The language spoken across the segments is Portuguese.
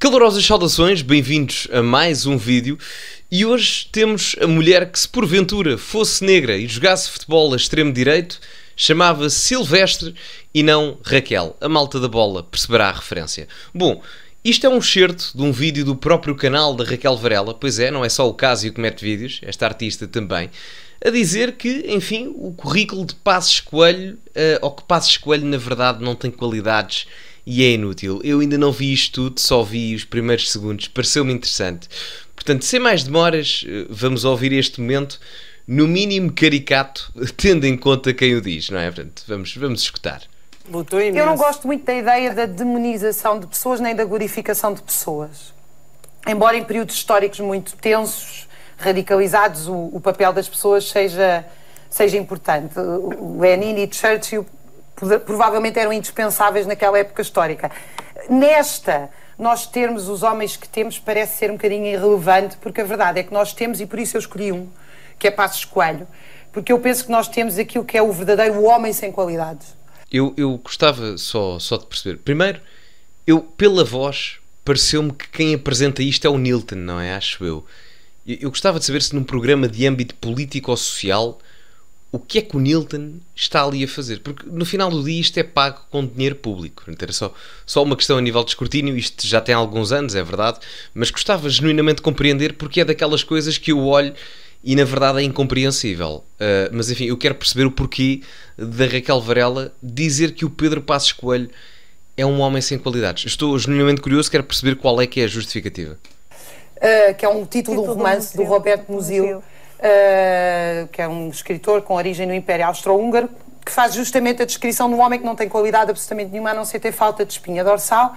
Calorosas saudações, bem-vindos a mais um vídeo. E hoje temos a mulher que, se porventura fosse negra e jogasse futebol a extremo direito, chamava Silvestre e não Raquel. A malta da bola perceberá a referência. Bom, isto é um excerto de um vídeo do próprio canal da Raquel Varela, pois é, não é só o o que mete vídeos, esta artista também, a dizer que, enfim, o currículo de Passos Coelho, uh, ou que Passos Coelho na verdade não tem qualidades e é inútil. Eu ainda não vi isto tudo, só vi os primeiros segundos, pareceu-me interessante. Portanto, sem mais demoras, eh, vamos ouvir este momento, no mínimo caricato, tendo em conta quem o diz, não é? Portanto, vamos, vamos escutar. Eu não gosto muito da ideia da demonização de pessoas nem da glorificação de pessoas. Embora em períodos históricos muito tensos, radicalizados, o, o papel das pessoas seja, seja importante. Lenin e Churchill provavelmente eram indispensáveis naquela época histórica. Nesta, nós termos os homens que temos parece ser um bocadinho irrelevante, porque a verdade é que nós temos, e por isso eu escolhi um, que é Passos Coelho, porque eu penso que nós temos aquilo que é o verdadeiro homem sem qualidades. Eu, eu gostava só, só de perceber. Primeiro, eu, pela voz, pareceu-me que quem apresenta isto é o Nilton, não é? Acho eu. Eu gostava de saber se num programa de âmbito político ou social o que é que o Nilton está ali a fazer? Porque no final do dia isto é pago com dinheiro público. É? era só, só uma questão a nível de escrutínio, isto já tem alguns anos, é verdade, mas gostava genuinamente de compreender porque é daquelas coisas que eu olho e na verdade é incompreensível. Uh, mas enfim, eu quero perceber o porquê da Raquel Varela dizer que o Pedro Passos Coelho é um homem sem qualidades. Estou genuinamente curioso, quero perceber qual é que é a justificativa. Uh, que é um título, título do romance do, do Roberto Musil. Eh, que é um escritor com origem no Império Austro-Húngaro, que faz justamente a descrição de um homem que não tem qualidade absolutamente nenhuma, a não ser ter falta de espinha dorsal.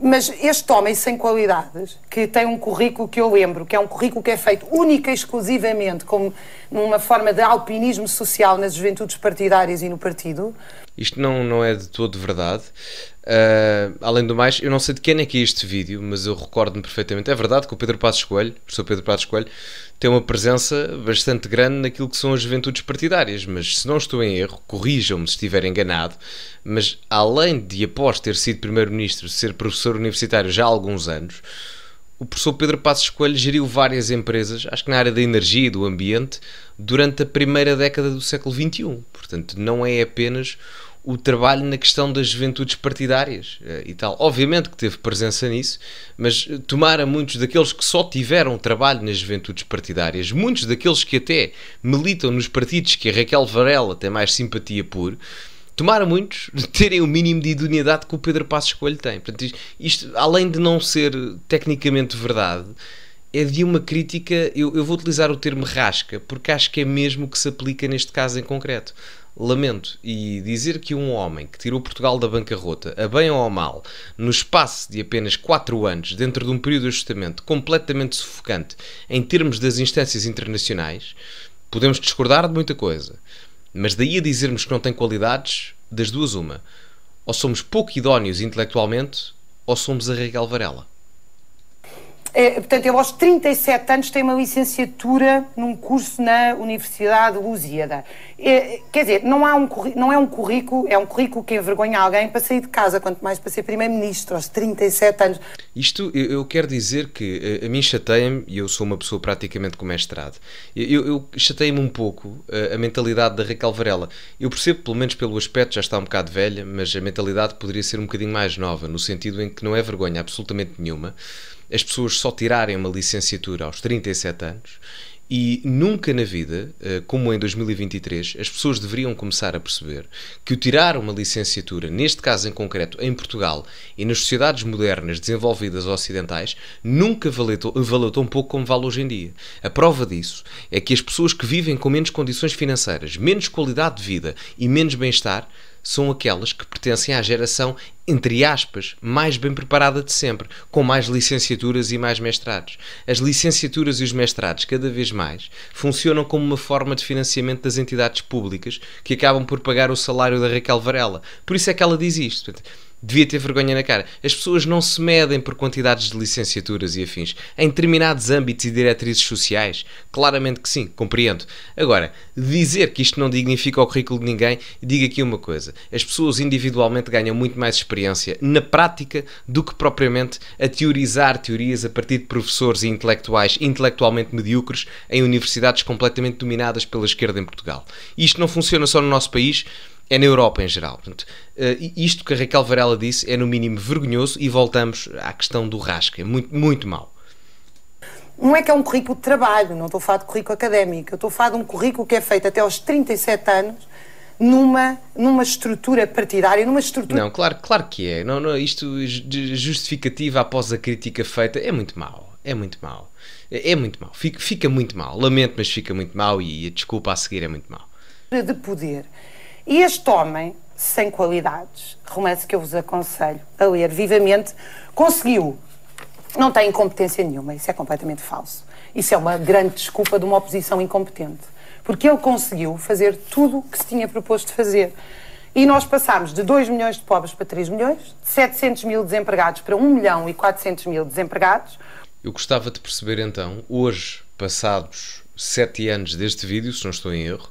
Mas este homem sem qualidades, que tem um currículo que eu lembro, que é um currículo que é feito única e exclusivamente como numa forma de alpinismo social nas juventudes partidárias e no partido, isto não, não é de todo verdade. Uh, além do mais, eu não sei de quem é que é este vídeo, mas eu recordo-me perfeitamente. É verdade que o Pedro Passos Coelho, o professor Pedro Passos Coelho, tem uma presença bastante grande naquilo que são as juventudes partidárias, mas se não estou em erro, corrijam-me se estiver enganado, mas além de, após ter sido primeiro-ministro, ser professor universitário já há alguns anos, o professor Pedro Passos Coelho geriu várias empresas, acho que na área da energia e do ambiente, durante a primeira década do século XXI. Portanto, não é apenas o trabalho na questão das juventudes partidárias eh, e tal. Obviamente que teve presença nisso, mas eh, tomara muitos daqueles que só tiveram trabalho nas juventudes partidárias, muitos daqueles que até militam nos partidos que a Raquel Varela tem mais simpatia por, tomara muitos terem o mínimo de idoneidade que o Pedro Passos Coelho tem. Portanto, isto, além de não ser tecnicamente verdade, é de uma crítica, eu, eu vou utilizar o termo rasca, porque acho que é mesmo que se aplica neste caso em concreto. Lamento e dizer que um homem que tirou Portugal da bancarrota, a bem ou a mal, no espaço de apenas 4 anos, dentro de um período de ajustamento completamente sufocante em termos das instâncias internacionais, podemos discordar de muita coisa. Mas daí a dizermos que não tem qualidades, das duas uma. Ou somos pouco idóneos intelectualmente, ou somos a Raquel Varela. É, portanto, ele aos 37 anos tem uma licenciatura num curso na Universidade Lusíada. É, quer dizer, não, há um, não é um currículo, é um currículo que envergonha alguém para sair de casa, quanto mais para ser primeiro-ministro aos 37 anos. Isto eu, eu quero dizer que a, eh, a mim chateia-me, e eu sou uma pessoa praticamente com mestrado, eu, eu chateia-me um pouco a, eh, a mentalidade da Raquel Varela. Eu percebo, pelo menos pelo aspecto, já está um bocado velha, mas a mentalidade poderia ser um bocadinho mais nova, no sentido em que não é vergonha absolutamente nenhuma as pessoas só tirarem uma licenciatura aos 37 anos e nunca na vida, eh, como em 2023, as pessoas deveriam começar a perceber que o tirar uma licenciatura, neste caso em concreto em Portugal e nas sociedades modernas desenvolvidas ocidentais, nunca valeu, tão pouco como vale hoje em dia. A prova disso é que as pessoas que vivem com menos condições financeiras, menos qualidade de vida e menos bem-estar são aquelas que pertencem à geração, entre aspas, mais bem preparada de sempre, com mais licenciaturas e mais mestrados. As licenciaturas e os mestrados, cada vez mais, funcionam como uma forma de financiamento das entidades públicas que acabam por pagar o salário da Raquel Varela. Por isso é que ela diz isto. Portanto, devia ter vergonha na cara. As pessoas não se medem por quantidades de licenciaturas e afins. Em determinados âmbitos e diretrizes sociais, claramente que sim, compreendo. Agora, dizer que isto não dignifica o currículo de ninguém, diga aqui uma coisa: as pessoas individualmente ganham muito mais experiência na prática do que propriamente a teorizar teorias a partir de professores e intelectuais intelectualmente medíocres em universidades completamente dominadas pela esquerda em Portugal. Isto não funciona só no nosso país é na Europa em geral. Portanto, eh, isto que a Raquel Varela disse é no mínimo vergonhoso e voltamos à questão do rasca. Muito, muito mal. Não é que é um currículo de trabalho, não estou a falar de currículo académico, eu estou a falar de um currículo que é feito até aos 37 anos numa, numa estrutura partidária, numa estrutura. Não, claro, claro que é. Não, não, isto justificativa após a crítica feita é muito mau. É muito mau. É, é muito mau. Fica, fica muito mal. Lamento, mas fica muito mal e a desculpa a seguir é muito mal. De poder. E este homem, sem qualidades, romance que eu vos aconselho a ler vivamente, conseguiu. Não tem incompetência nenhuma, isso é completamente falso. Isso é uma grande desculpa de uma oposição incompetente. Porque ele conseguiu fazer tudo o que se tinha proposto fazer. E nós passámos de 2 milhões de pobres para 3 milhões, de 700 mil desempregados para 1 milhão e 400 mil desempregados. Eu gostava de perceber então, hoje, passados 7 anos deste vídeo, se não estou em erro,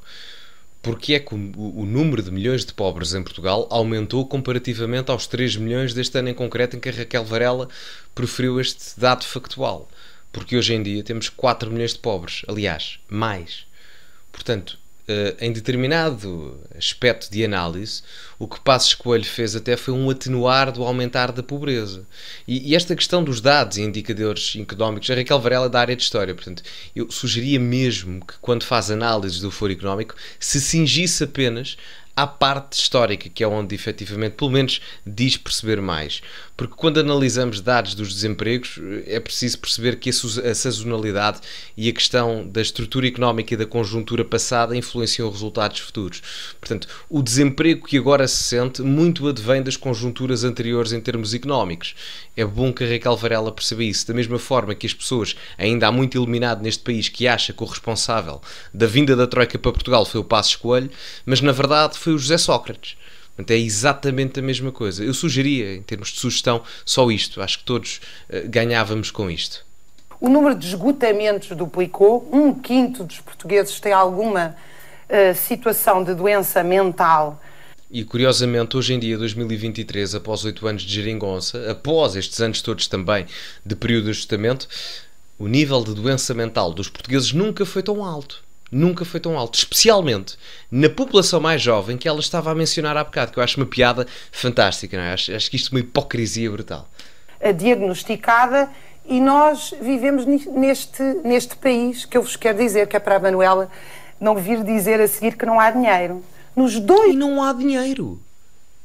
porque é que o, o, número de milhões de pobres em Portugal aumentou comparativamente aos 3 milhões deste ano em concreto em que a Raquel Varela preferiu este dado factual. Porque hoje em dia temos 4 milhões de pobres, aliás, mais. Portanto, eh, em determinado aspecto de análise, o que Passos Coelho fez até foi um atenuar do aumentar da pobreza. E, e esta questão dos dados e indicadores económicos, a Raquel Varela é da área de História, portanto, eu sugeria mesmo que quando faz análises do foro económico, se cingisse apenas à parte histórica, que é onde efetivamente, pelo menos, diz perceber mais. Porque quando analisamos dados dos desempregos, é preciso perceber que a sazonalidade e a questão da estrutura económica e da conjuntura passada influenciam resultados futuros. Portanto, o desemprego que agora sente muito advém das conjunturas anteriores em termos económicos. É bom que a Raquel Varela perceba isso, da mesma forma que as pessoas, ainda há muito iluminado neste país, que acha que o responsável da vinda da Troika para Portugal foi o passo Coelho, mas na verdade foi o José Sócrates. é exatamente a mesma coisa. Eu sugeria, em termos de sugestão, só isto. Acho que todos eh, ganhávamos com isto. O número de esgotamentos duplicou. Um quinto dos portugueses tem alguma uh, situação de doença mental e curiosamente, hoje em dia, 2023, após oito anos de geringonça, após estes anos todos também de período de ajustamento, o nível de doença mental dos portugueses nunca foi tão alto. Nunca foi tão alto, especialmente na população mais jovem que ela estava a mencionar há bocado, que eu acho uma piada fantástica, é? acho, acho que isto é uma hipocrisia brutal. A diagnosticada e nós vivemos neste, neste país que eu vos quero dizer, que é para a Manuela não vir dizer a seguir que não há dinheiro. Nos dois. E não há dinheiro.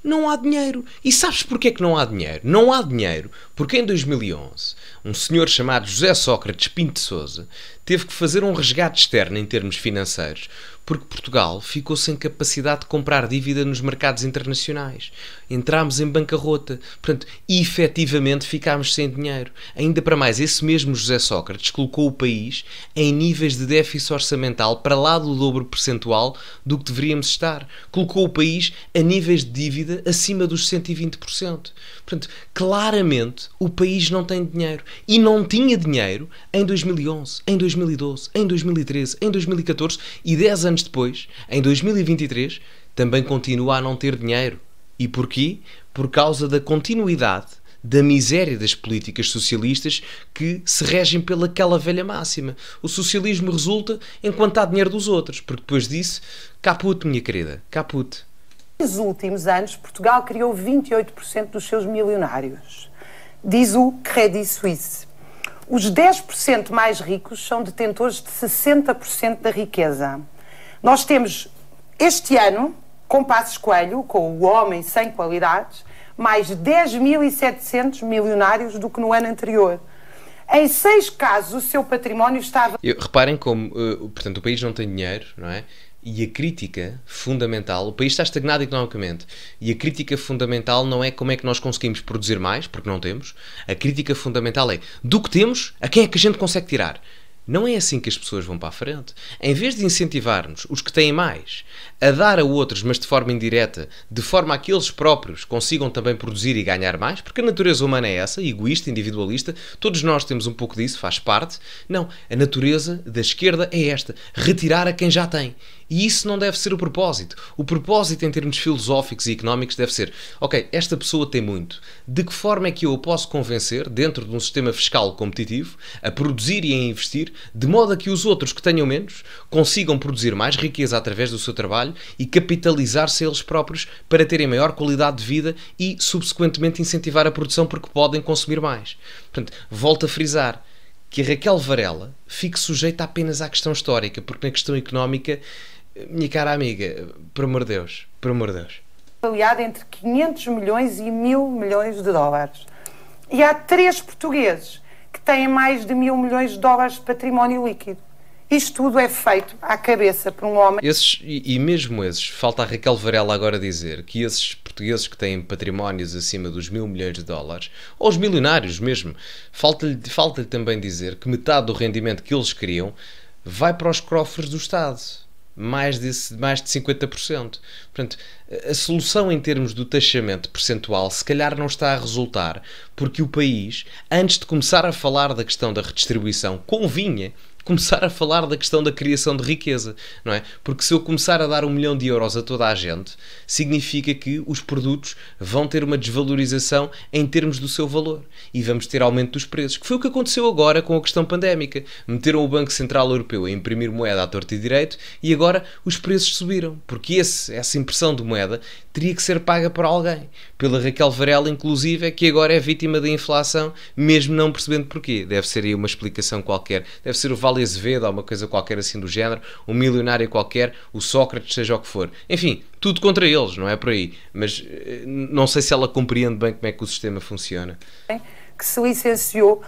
Não há dinheiro. E sabes porquê é que não há dinheiro? Não há dinheiro porque em 2011 um senhor chamado José Sócrates Pinto Souza teve que fazer um resgate externo em termos financeiros, porque Portugal ficou sem capacidade de comprar dívida nos mercados internacionais. Entramos em bancarrota. Portanto, efetivamente ficámos sem dinheiro. Ainda para mais, esse mesmo José Sócrates colocou o país em níveis de déficit orçamental para lá do dobro percentual do que deveríamos estar. Colocou o país a níveis de dívida acima dos 120%. Portanto, claramente o país não tem dinheiro. E não tinha dinheiro em 2011, em 2012. 2012, em 2013, em 2014 e 10 anos depois, em 2023, também continua a não ter dinheiro. E porquê? Por causa da continuidade da miséria das políticas socialistas que se regem pelaquela velha máxima. O socialismo resulta enquanto há dinheiro dos outros, porque depois disso, caput, minha querida, caput. Nos últimos anos, Portugal criou 28% dos seus milionários. Diz o Credit Suisse. Os 10% mais ricos são detentores de 60% da riqueza. Nós temos este ano, com Passos Coelho, com o homem sem qualidades, mais 10.700 milionários do que no ano anterior. Em seis casos, o seu património estava. Eu, reparem como, eh, portanto, o país não tem dinheiro, não é? E a crítica fundamental, o país está estagnado economicamente, e a crítica fundamental não é como é que nós conseguimos produzir mais, porque não temos, a crítica fundamental é do que temos, a quem é que a gente consegue tirar. Não é assim que as pessoas vão para a frente. Em vez de incentivarmos os que têm mais a dar a outros, mas de forma indireta, de forma a que eles próprios consigam também produzir e ganhar mais, porque a natureza humana é essa, egoísta, individualista, todos nós temos um pouco disso, faz parte. Não, a natureza da esquerda é esta: retirar a quem já tem e isso não deve ser o propósito. O propósito, em termos filosóficos e económicos, deve ser: ok, esta pessoa tem muito. De que forma é que eu a posso convencer, dentro de um sistema fiscal competitivo, a produzir e a investir, de modo a que os outros que tenham menos consigam produzir mais riqueza através do seu trabalho e capitalizar-se eles próprios para terem maior qualidade de vida e, subsequentemente, incentivar a produção porque podem consumir mais? Portanto, volto a frisar que a Raquel Varela fique sujeita apenas à questão histórica, porque na questão económica minha cara amiga, por amor de Deus, por amor de Deus. Aliado entre 500 milhões e mil milhões de dólares. E há três portugueses que têm mais de mil milhões de dólares de património líquido. Isto tudo é feito à cabeça por um homem. Esses, e, e, mesmo esses, falta a Raquel Varela agora dizer que esses portugueses que têm patrimónios acima dos mil milhões de dólares, ou os milionários mesmo, falta-lhe falta também dizer que metade do rendimento que eles criam vai para os cofres do Estado mais, de mais de 50%. Portanto, a solução em termos do taxamento percentual se calhar não está a resultar, porque o país, antes de começar a falar da questão da redistribuição, convinha começar a falar da questão da criação de riqueza, não é? Porque se eu começar a dar um milhão de euros a toda a gente, significa que os produtos vão ter uma desvalorização em termos do seu valor e vamos ter aumento dos preços, que foi o que aconteceu agora com a questão pandémica. Meteram o Banco Central Europeu a imprimir moeda à torta e direito e agora os preços subiram, porque esse, essa impressão de moeda teria que ser paga por alguém, pela Raquel Varela, inclusive, é que agora é vítima da inflação, mesmo não percebendo porquê. Deve ser aí uma explicação qualquer, deve ser o valor Paulo Azevedo ou uma coisa qualquer assim do género, um milionário qualquer, o Sócrates, seja o que for. Enfim, tudo contra eles, não é por aí. Mas eh, não sei se ela compreende bem como é que o sistema funciona. Que se licenciou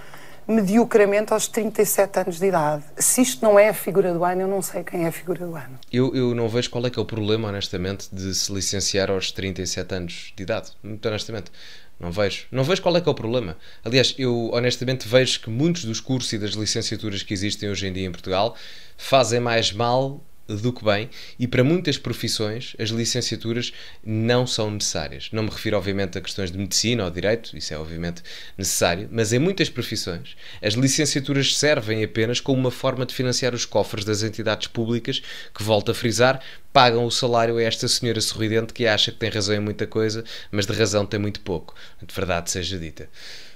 mediocramente aos 37 anos de idade. Se isto não é a figura do ano, eu não sei quem é a figura do ano. Eu, eu não vejo qual é que é o problema, honestamente, de se licenciar aos 37 anos de idade. Muito honestamente. Não vejo. Não vejo qual é que é o problema. Aliás, eu honestamente vejo que muitos dos cursos e das licenciaturas que existem hoje em dia em Portugal fazem mais mal do que bem, e para muitas profissões as licenciaturas não são necessárias. Não me refiro, obviamente, a questões de medicina ou direito, isso é obviamente necessário, mas em muitas profissões as licenciaturas servem apenas como uma forma de financiar os cofres das entidades públicas que, volto a frisar, pagam o salário a esta senhora sorridente que acha que tem razão em muita coisa, mas de razão tem muito pouco. De verdade seja dita.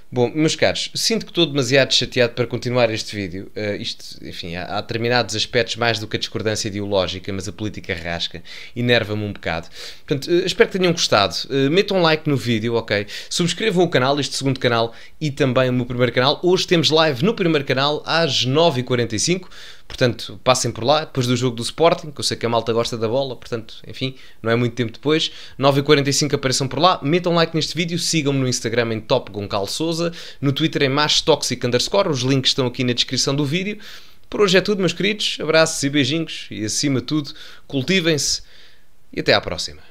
Bom, meus caros, sinto que estou demasiado chateado para continuar este vídeo. Uh, isto, enfim, há, há determinados aspectos mais do que a discordância ideológica, mas a política rasca, e enerva-me um bocado. Portanto, uh, espero que tenham gostado. Uh, metam um like no vídeo, ok? Subscrevam o canal, este segundo canal e também o meu primeiro canal. Hoje temos live no primeiro canal às 9h45. Portanto, passem por lá, depois do jogo do Sporting, que eu sei que a malta gosta da bola, portanto, enfim, não é muito tempo depois. 9h45 apareçam por lá, metam like neste vídeo, sigam-me no Instagram em Top Souza, no Twitter em Tóxico Underscore, os links estão aqui na descrição do vídeo. Por hoje é tudo, meus queridos, abraços e beijinhos, e acima de tudo, cultivem-se e até à próxima.